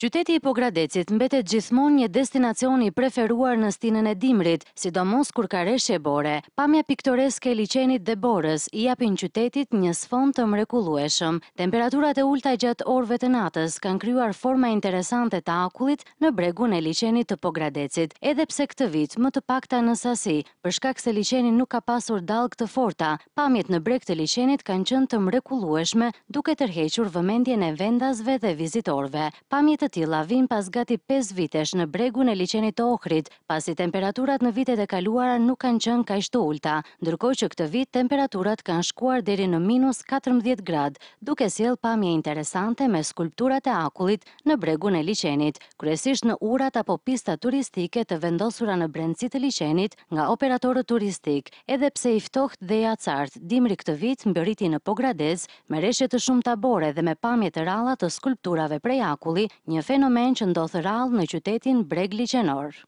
Qyteti i Pogradecit mbetet gjithmonë një destinacion i preferuar në stinën e dimrit, sidomos kur ka reshje bore. Pamja piktoreske e liçenit dhe borës i japin qytetit një sfon të mrekullueshëm. Temperaturat e ulta gjatë orëve të natës kanë kryuar forma interesante të akullit në bregun e liçenit të Pogradecit, edhe pse këtë vit më të pakta në sasi, për shkak se liçeni nuk ka pasur dallë të forta. Pamjet në breg të liçenit kanë qenë të mrekullueshme, duke tërhequr vëmendjen e vendasve dhe vizitorëve. Pamjet gati lavin pas gati 5 vitesh në bregun e licenit të okrit, pasi temperaturat në vitet e kaluara nuk kanë qënë ka ishtu ulta, ndërko që këtë vit temperaturat kanë shkuar deri në minus 14 grad, duke si pamje interesante me skulpturat e akullit në bregun e licenit, kresisht në urat apo pista turistike të vendosura në brendësit e licenit nga operatorët turistik, edhe pse iftoht dhe i atësartë dimri këtë vit më bëriti në pogradez, me reshet të shumë tabore dhe me pamje të rala të skulpturave prej akulli, një një fenomen që ndodhë rallë në qytetin Bregli Qenor.